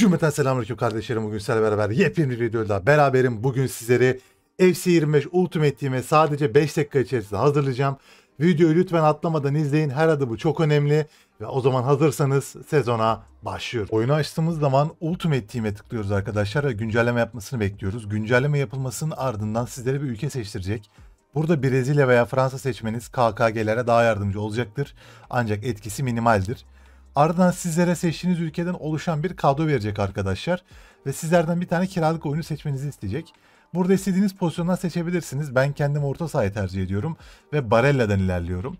Cümleten selamünaleyküm kardeşlerim. Bugün sizlerle beraber yepyeni bir videoda beraberim. Bugün sizleri FC25 Ultimate Team'e sadece 5 dakika içerisinde hazırlayacağım. Videoyu lütfen atlamadan izleyin. Her adı bu çok önemli. Ve o zaman hazırsanız sezona başlıyor Oyunu açtığımız zaman Ultimate Team'e tıklıyoruz arkadaşlar ve güncelleme yapmasını bekliyoruz. Güncelleme yapılmasının ardından sizlere bir ülke seçtirecek. Burada Brezilya veya Fransa seçmeniz KKG'lere daha yardımcı olacaktır. Ancak etkisi minimaldir. Ardından sizlere seçtiğiniz ülkeden oluşan bir kadro verecek arkadaşlar. Ve sizlerden bir tane kiralık oyunu seçmenizi isteyecek. Burada istediğiniz pozisyondan seçebilirsiniz. Ben kendimi orta sahayı tercih ediyorum ve Barella'dan ilerliyorum.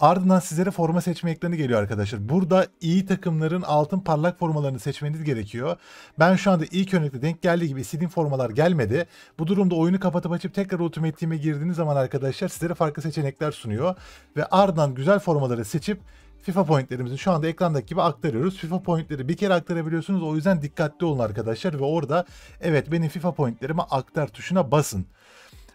Ardından sizlere forma seçme ekranı geliyor arkadaşlar. Burada iyi takımların altın parlak formalarını seçmeniz gerekiyor. Ben şu anda ilk örnekte denk geldiği gibi istediğim formalar gelmedi. Bu durumda oyunu kapatıp açıp tekrar Ultimate Team'e girdiğiniz zaman arkadaşlar sizlere farklı seçenekler sunuyor. Ve ardından güzel formaları seçip FIFA pointlerimizi şu anda ekrandaki gibi aktarıyoruz. FIFA pointleri bir kere aktarabiliyorsunuz. O yüzden dikkatli olun arkadaşlar ve orada evet benim FIFA pointlerimi aktar tuşuna basın.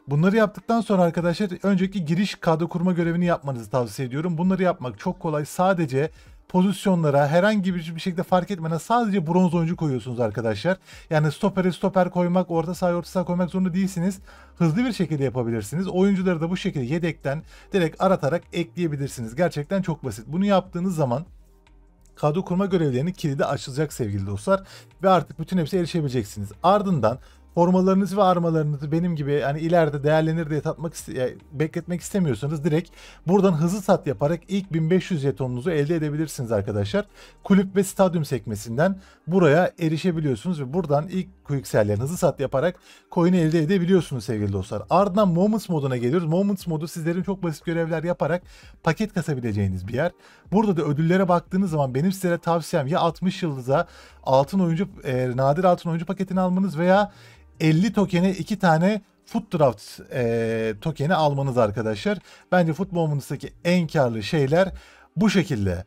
Bunları yaptıktan sonra arkadaşlar önceki giriş kadro kurma görevini yapmanızı tavsiye ediyorum. Bunları yapmak çok kolay. Sadece pozisyonlara herhangi bir şekilde fark etmeden sadece bronz oyuncu koyuyorsunuz arkadaşlar. Yani stopere stoper koymak, orta sahaya orta saha koymak zorunda değilsiniz. Hızlı bir şekilde yapabilirsiniz. Oyuncuları da bu şekilde yedekten direkt aratarak ekleyebilirsiniz. Gerçekten çok basit. Bunu yaptığınız zaman kadro kurma görevlerinin kilidi açılacak sevgili dostlar. Ve artık bütün hepsi erişebileceksiniz. Ardından formalarınızı ve armalarınızı benim gibi hani ileride değerlenir diye satmak yani bekletmek istemiyorsanız direkt buradan hızlı sat yaparak ilk 1500 jetonunuzu elde edebilirsiniz arkadaşlar. Kulüp ve stadyum sekmesinden buraya erişebiliyorsunuz ve buradan ilk quicksellerin hızlı sat yaparak coin'i elde edebiliyorsunuz sevgili dostlar. Ardından Moments moduna geliyoruz. Moments modu sizlerin çok basit görevler yaparak paket kasabileceğiniz bir yer. Burada da ödüllere baktığınız zaman benim sizlere tavsiyem ya 60 yıldıza altın oyuncu e, nadir altın oyuncu paketini almanız veya 50 tokene 2 tane Foot Draft e, tokeni almanız arkadaşlar. Bence Football en karlı şeyler bu şekilde.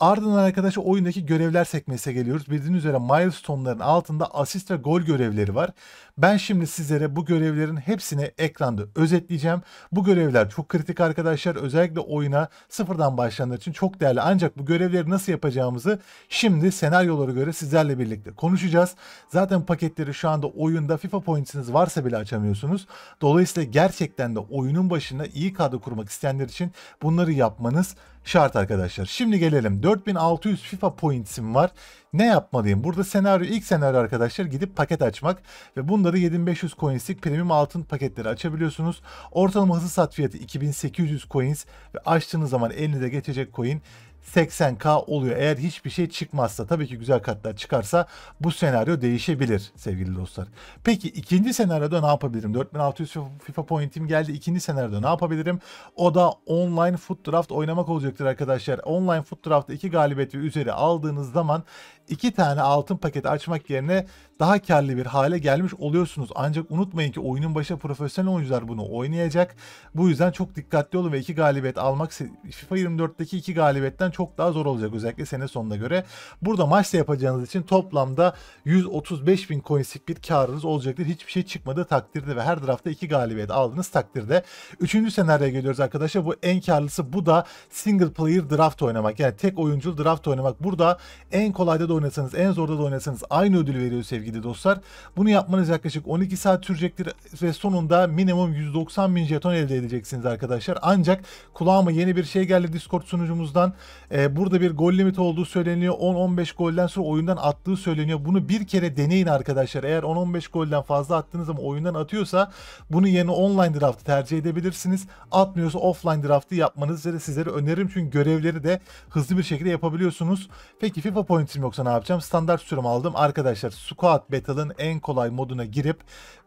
Ardından arkadaşlar oyundaki görevler sekmesine geliyoruz. Bildiğiniz üzere milestone'ların altında asist ve gol görevleri var. Ben şimdi sizlere bu görevlerin hepsini ekranda özetleyeceğim. Bu görevler çok kritik arkadaşlar. Özellikle oyuna sıfırdan başlayanlar için çok değerli. Ancak bu görevleri nasıl yapacağımızı şimdi senaryolara göre sizlerle birlikte konuşacağız. Zaten paketleri şu anda oyunda FIFA Points'iniz varsa bile açamıyorsunuz. Dolayısıyla gerçekten de oyunun başına iyi kadro kurmak isteyenler için bunları yapmanız şart arkadaşlar. Şimdi gelelim 4600 FIFA points'im var. Ne yapmalıyım? Burada senaryo ilk senaryo arkadaşlar gidip paket açmak ve bunları 7500 coins'lik premium altın paketleri açabiliyorsunuz. Ortalama hızlı sat fiyatı 2800 coins ve açtığınız zaman elinize geçecek coin 80K oluyor. Eğer hiçbir şey çıkmazsa tabii ki güzel katlar çıkarsa bu senaryo değişebilir sevgili dostlar. Peki ikinci senaryoda ne yapabilirim? 4600 FIFA pointim geldi. İkinci senaryoda ne yapabilirim? O da online foot draft oynamak olacaktır arkadaşlar. Online foot draft'ta iki galibiyet ve üzeri aldığınız zaman iki tane altın paket açmak yerine daha karlı bir hale gelmiş oluyorsunuz. Ancak unutmayın ki oyunun başa profesyonel oyuncular bunu oynayacak. Bu yüzden çok dikkatli olun ve iki galibiyet almak FIFA 24'teki iki galibiyetten gerçekten çok daha zor olacak özellikle sene sonuna göre. Burada maçla yapacağınız için toplamda 135 bin coinslik bir karınız olacaktır. Hiçbir şey çıkmadı takdirde ve her tarafta iki galibiyet aldığınız takdirde. Üçüncü senaryoya geliyoruz arkadaşlar. Bu en karlısı bu da single player draft oynamak. Yani tek oyunculu draft oynamak. Burada en kolayda da oynasanız en zorda da oynasanız aynı ödül veriyor sevgili dostlar. Bunu yapmanız yaklaşık 12 saat sürecektir ve sonunda minimum 190 bin jeton elde edeceksiniz arkadaşlar. Ancak kulağıma yeni bir şey geldi Discord sunucumuzdan. E, burada bir gol limiti olduğu söyleniyor. 10-15 golden sonra oyundan attığı söyleniyor. Bunu bir kere deneyin arkadaşlar. Eğer 10-15 golden fazla attığınız zaman oyundan atıyorsa bunu yeni online draftı tercih edebilirsiniz. Atmıyorsa offline draftı yapmanızı sizlere öneririm. Çünkü görevleri de hızlı bir şekilde yapabiliyorsunuz. Peki FIFA Points'im yoksa ne yapacağım? Standart sürüm aldım. Arkadaşlar Squad Battle'ın en kolay moduna girip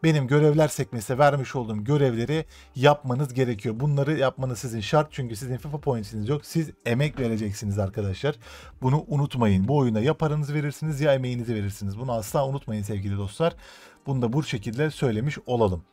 benim görevler sekmesine vermiş olduğum görevleri yapmanız gerekiyor. Bunları yapmanız sizin şart çünkü sizin FIFA Points'iniz yok. Siz emek vereceksiniz vereceksiniz arkadaşlar. Bunu unutmayın. Bu oyuna ya paranızı verirsiniz ya emeğinizi verirsiniz. Bunu asla unutmayın sevgili dostlar. Bunu da bu şekilde söylemiş olalım.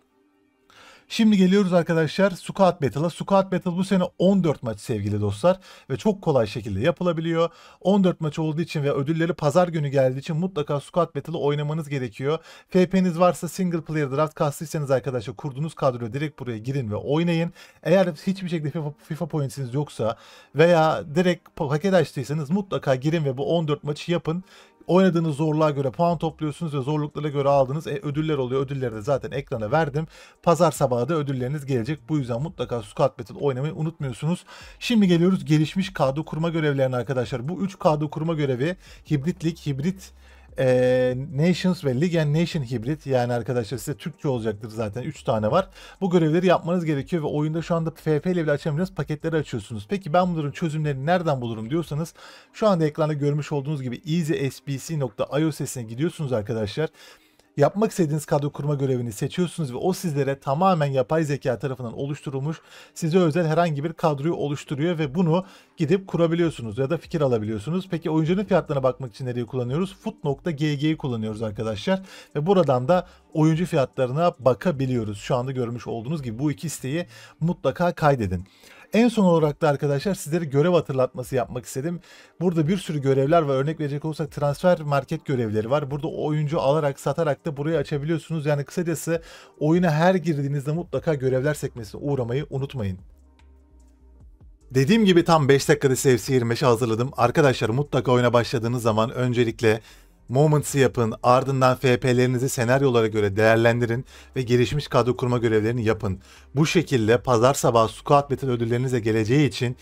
Şimdi geliyoruz arkadaşlar Squat Battle'a. Squat Battle bu sene 14 maç sevgili dostlar ve çok kolay şekilde yapılabiliyor. 14 maç olduğu için ve ödülleri pazar günü geldiği için mutlaka Squat Battle'ı oynamanız gerekiyor. FP'niz varsa single player draft kastıysanız arkadaşlar kurduğunuz kadroya direkt buraya girin ve oynayın. Eğer hiçbir şekilde FIFA, FIFA pointsiniz yoksa veya direkt paket açtıysanız mutlaka girin ve bu 14 maçı yapın oynadığınız zorluğa göre puan topluyorsunuz ve zorluklara göre aldığınız e, ödüller oluyor. Ödülleri de zaten ekrana verdim. Pazar sabahı da ödülleriniz gelecek. Bu yüzden mutlaka Squad Battle oynamayı unutmuyorsunuz. Şimdi geliyoruz gelişmiş kadro kurma görevlerine arkadaşlar. Bu 3 kadro kurma görevi hibritlik, hibrit e, Nations ve League and Nation hybrid yani arkadaşlar size Türkçe olacaktır zaten 3 tane var. Bu görevleri yapmanız gerekiyor ve oyunda şu anda PVP ile bile açamayacağınız paketleri açıyorsunuz. Peki ben bunların çözümlerini nereden bulurum diyorsanız şu anda ekranda görmüş olduğunuz gibi easyspc.io sitesine gidiyorsunuz arkadaşlar. Yapmak istediğiniz kadro kurma görevini seçiyorsunuz ve o sizlere tamamen yapay zeka tarafından oluşturulmuş size özel herhangi bir kadroyu oluşturuyor ve bunu gidip kurabiliyorsunuz ya da fikir alabiliyorsunuz. Peki oyuncunun fiyatlarına bakmak için nereyi kullanıyoruz? Foot.gg'yi kullanıyoruz arkadaşlar ve buradan da oyuncu fiyatlarına bakabiliyoruz. Şu anda görmüş olduğunuz gibi bu iki siteyi mutlaka kaydedin. En son olarak da arkadaşlar sizlere görev hatırlatması yapmak istedim. Burada bir sürü görevler var. Örnek verecek olursak transfer market görevleri var. Burada oyuncu alarak satarak da burayı açabiliyorsunuz. Yani kısacası oyuna her girdiğinizde mutlaka görevler sekmesine uğramayı unutmayın. Dediğim gibi tam 5 dakikada size 25i hazırladım. Arkadaşlar mutlaka oyuna başladığınız zaman öncelikle Moments'ı yapın, ardından FP'lerinizi senaryolara göre değerlendirin ve gelişmiş kadro kurma görevlerini yapın. Bu şekilde pazar sabahı squat battle ödüllerinize geleceği için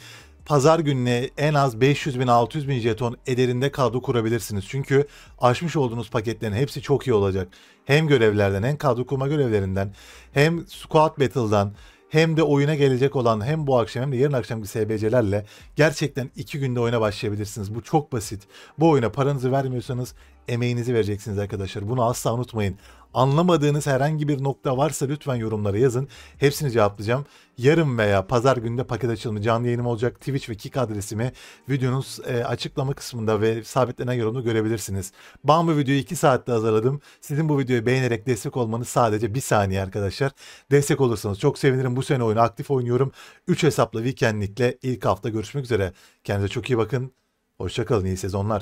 pazar gününe en az 500 bin 600 bin jeton ederinde kadro kurabilirsiniz. Çünkü açmış olduğunuz paketlerin hepsi çok iyi olacak. Hem görevlerden hem kadro kurma görevlerinden hem squat battle'dan hem de oyuna gelecek olan hem bu akşam hem de yarın akşamki SBC'lerle gerçekten 2 günde oyuna başlayabilirsiniz. Bu çok basit. Bu oyuna paranızı vermiyorsanız emeğinizi vereceksiniz arkadaşlar. Bunu asla unutmayın. Anlamadığınız herhangi bir nokta varsa lütfen yorumlara yazın. Hepsini cevaplayacağım. Yarın veya pazar günde paket açılımı canlı yayınım olacak. Twitch ve Kik adresimi videonun e, açıklama kısmında ve sabitlenen yorumda görebilirsiniz. Ben bu videoyu 2 saatte hazırladım. Sizin bu videoyu beğenerek destek olmanız sadece 1 saniye arkadaşlar. Destek olursanız çok sevinirim. Bu sene oyunu aktif oynuyorum. 3 hesapla weekendlikle ilk hafta görüşmek üzere. Kendinize çok iyi bakın. Hoşçakalın. İyi sezonlar.